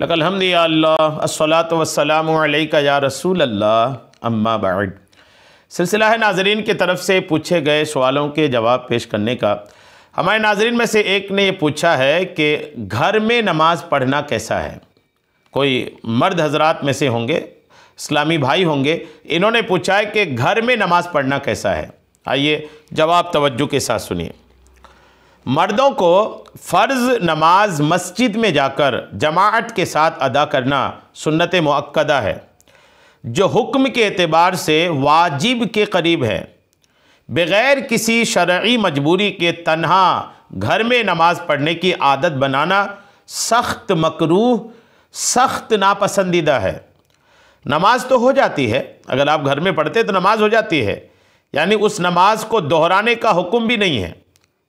लकलहमद अल्लात वसलाम या रसूल अल्लाह अम्मा बड सिलसिला है नाजरीन की तरफ से पूछे गए सवालों के जवाब पेश करने का हमारे नाजरीन में से एक ने ये पूछा है कि घर में नमाज़ पढ़ना कैसा है कोई मर्द हजरात में से होंगे इस्लामी भाई होंगे इन्होंने पूछा है कि घर में नमाज़ पढ़ना कैसा है आइए जवाब तवज्जो के साथ सुनिए मर्दों को फ़र्ज़ नमाज मस्जिद में जाकर जमात के साथ अदा करना सुन्नत मक्दा है जो हुक्म के अतबार से वाजिब के करीब है बग़ैर किसी शर्य मजबूरी के तनहा घर में नमाज़ पढ़ने की आदत बनाना सख्त मकरू सख्त नापसंदीदा है नमाज तो हो जाती है अगर आप घर में पढ़ते तो नमाज हो जाती है यानी उस नमाज को दोहराने का हुक्म भी नहीं है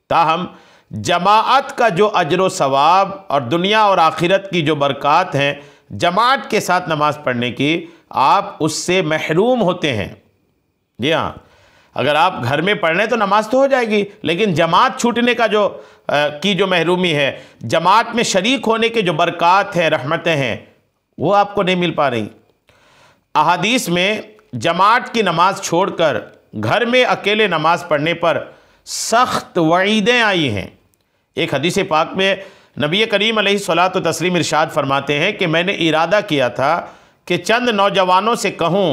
ताहम जमात का जो अजर सवाब और दुनिया और आखिरत की जो बरक़ात हैं जमात के साथ नमाज़ पढ़ने की आप उससे महरूम होते हैं जी हाँ अगर आप घर में पढ़ रहे हैं तो नमाज तो हो जाएगी लेकिन जमात छूटने का जो आ, की जो महरूमी है जमात में शरीक होने के जो बरक़ात हैं रहमतें हैं वो आपको नहीं मिल पा रही अहादीस में जमात की नमाज छोड़कर घर में अकेले नमाज पढ़ने पर सख्त वईदें आई हैं एक हदीस पाक में नबी करीम सलात तस्लीम इरशाद फरमाते हैं कि मैंने इरादा किया था कि चंद नौजवानों से कहूँ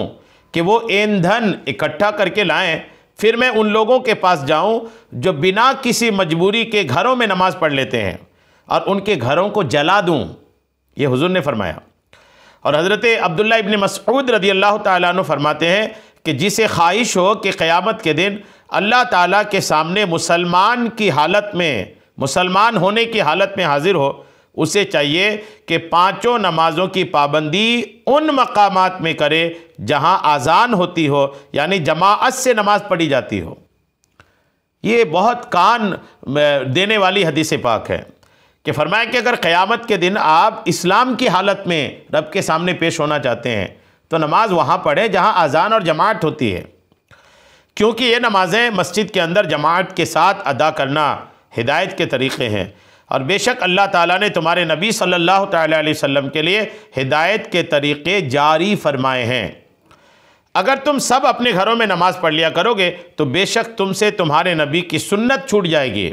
कि वो ईंधन इकट्ठा करके लाएँ फिर मैं उन लोगों के पास जाऊँ जो बिना किसी मजबूरी के घरों में नमाज़ पढ़ लेते हैं और उनके घरों को जला दूँ ये हुजूर ने फरमाया और हज़रत अब्दुल्ला इबन मसऊद रदी अल्लाह तु फरमाते हैं कि जिसे ख्वाहिश हो कि क़्यामत के दिन अल्लाह ताला के सामने मुसलमान की हालत में मुसलमान होने की हालत में हाजिर हो उसे चाहिए कि पांचों नमाज़ों की पाबंदी उन मकाम में करे जहां आज़ान होती हो यानी जमात से नमाज़ पढ़ी जाती हो ये बहुत कान देने वाली हदीस पाक है कि फरमाया कि अगर क़यामत के दिन आप इस्लाम की हालत में रब के सामने पेश होना चाहते हैं तो नमाज़ वहाँ पढ़ें जहाँ आज़ान और जमात होती है क्योंकि ये नमाज़ें मस्जिद के अंदर जमात के साथ अदा करना हिदायत के तरीक़े हैं और बेशक अल्लाह ताला ने तुम्हारे नबी सल्लल्लाहु अलैहि वसल्लम के लिए हिदायत के तरीक़े जारी फरमाए हैं अगर तुम सब अपने घरों में नमाज़ पढ़ लिया करोगे तो बेशक तुमसे तुम्हारे नबी की सुन्नत छूट जाएगी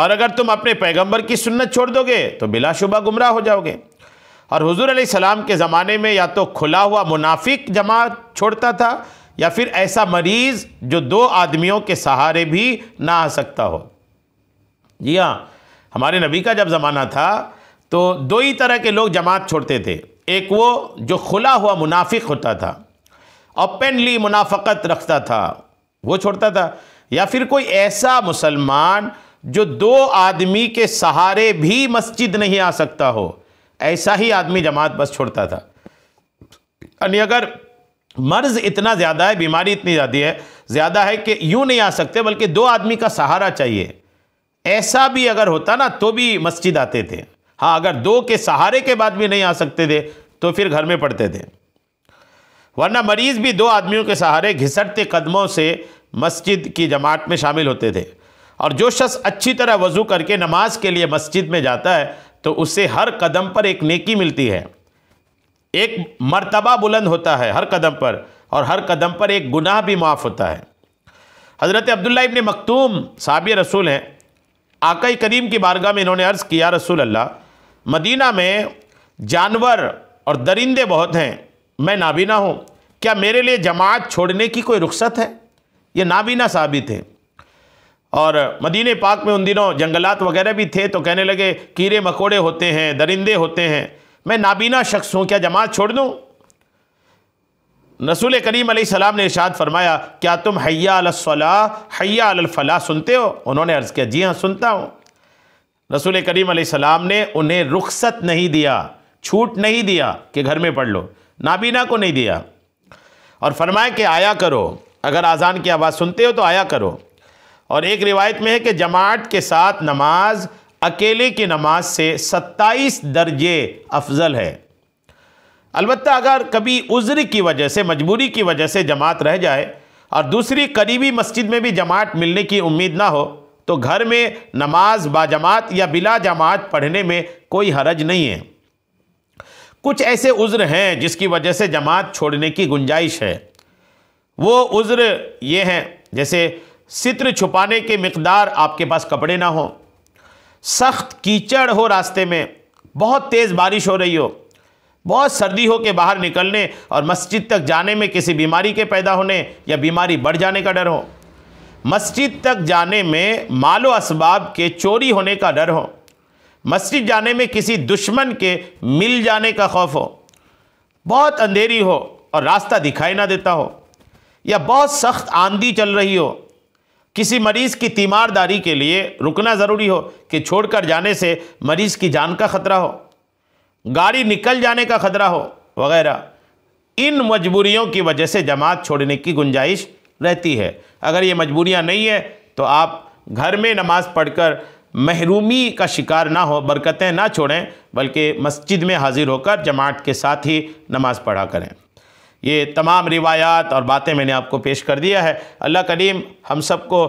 और अगर तुम अपने पैगम्बर की सुन्नत छोड़ दोगे तो बिलाशुबा गुमराह हो जाओगे और हजूर सलाम के ज़माने में या तो खुला हुआ मुनाफिक जमात छोड़ता था या फिर ऐसा मरीज़ जो दो आदमियों के सहारे भी ना आ सकता हो जी हाँ हमारे नबी का जब ज़माना था तो दो ही तरह के लोग जमात छोड़ते थे एक वो जो खुला हुआ मुनाफिक होता था ओपनली मुनाफ़त रखता था वो छोड़ता था या फिर कोई ऐसा मुसलमान जो दो आदमी के सहारे भी मस्जिद नहीं आ सकता हो ऐसा ही आदमी जमात बस छोड़ता था यानी अगर मर्ज़ इतना ज़्यादा है बीमारी इतनी ज़्यादा है ज़्यादा है कि यूँ नहीं आ सकते बल्कि दो आदमी का सहारा चाहिए ऐसा भी अगर होता ना तो भी मस्जिद आते थे हाँ अगर दो के सहारे के बाद भी नहीं आ सकते थे तो फिर घर में पढ़ते थे वरना मरीज भी दो आदमियों के सहारे घिसटते कदमों से मस्जिद की जमात में शामिल होते थे और जो शख्स अच्छी तरह वज़ू करके नमाज के लिए मस्जिद में जाता है तो उससे हर कदम पर एक नेकी मिलती है एक मर्तबा बुलंद होता है हर कदम पर और हर कदम पर एक गुनाह भी माफ़ होता है हज़रत अब्दुल्ला इबन मखतूम साबिय रसूल हैं आकई करीम की बारगाह में इन्होंने अर्ज़ किया रसूल अल्लाह मदीना में जानवर और दरिंदे बहुत हैं मैं नाबीना हूँ क्या मेरे लिए जमात छोड़ने की कोई रुख्सत है ये नाबीना साबित है और मदीने पाक में उन दिनों जंगलात वगैरह भी थे तो कहने लगे कीड़े मकोड़े होते हैं दरिंदे होते हैं मैं नाबीना शख्स हूँ क्या जमात छोड़ दूँ रसूल करीम सलाम ने इशाद फरमाया क्या तुम हैया हैया सुनते हो उन्होंने अर्ज़ किया जी हाँ सुनता हूँ रसूल करीम सलाम ने उन्हें रुख्सत नहीं दिया छूट नहीं दिया कि घर में पढ़ लो नाबीना को नहीं दिया और फरमाया कि आया करो अगर आज़ान की आवाज़ सुनते हो तो आया करो और एक रिवायत में है कि जमात के साथ नमाज अकेले की नमाज से सत्ताईस दर्जे अफजल है अलबत् अगर कभी उज्र की वजह से मजबूरी की वजह से जमात रह जाए और दूसरी करीबी मस्जिद में भी जमात मिलने की उम्मीद ना हो तो घर में नमाज बाजमात या बिला जमात पढ़ने में कोई हरज नहीं है कुछ ऐसे उज्र हैं जिसकी वजह से जमात छोड़ने की गुंजाइश है वो उज्र ये हैं जैसे सित्र छुपाने के मकदार आपके पास कपड़े ना हो सख्त कीचड़ हो रास्ते में बहुत तेज़ बारिश हो रही हो बहुत सर्दी हो के बाहर निकलने और मस्जिद तक जाने में किसी बीमारी के पैदा होने या बीमारी बढ़ जाने का डर हो मस्जिद तक जाने में मालो इसबाब के चोरी होने का डर हो मस्जिद जाने में किसी दुश्मन के मिल जाने का खौफ हो बहुत अंधेरी हो और रास्ता दिखाई ना देता हो या बहुत सख्त आंधी चल रही हो किसी मरीज़ की तीमारदारी के लिए रुकना ज़रूरी हो कि छोड़कर जाने से मरीज़ की जान का ख़तरा हो गाड़ी निकल जाने का खतरा हो वगैरह इन मजबूरियों की वजह से जमात छोड़ने की गुंजाइश रहती है अगर ये मजबूरियाँ नहीं है तो आप घर में नमाज़ पढ़कर महरूमी का शिकार ना हो बरकतें ना छोड़ें बल्कि मस्जिद में हाज़िर होकर जमात के साथ ही नमाज़ पढ़ा करें ये तमाम रिवायात और बातें मैंने आपको पेश कर दिया है अल्लाह करीम हम सबको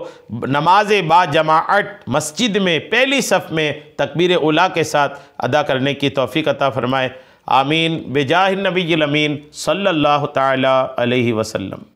नमाज बा जमात मस्जिद में पहली सफ़ में तकबीर उला के साथ अदा करने की तोफ़ी अता फ़रमाए आमीन बेजाह नबी अमीन सल्ला ताला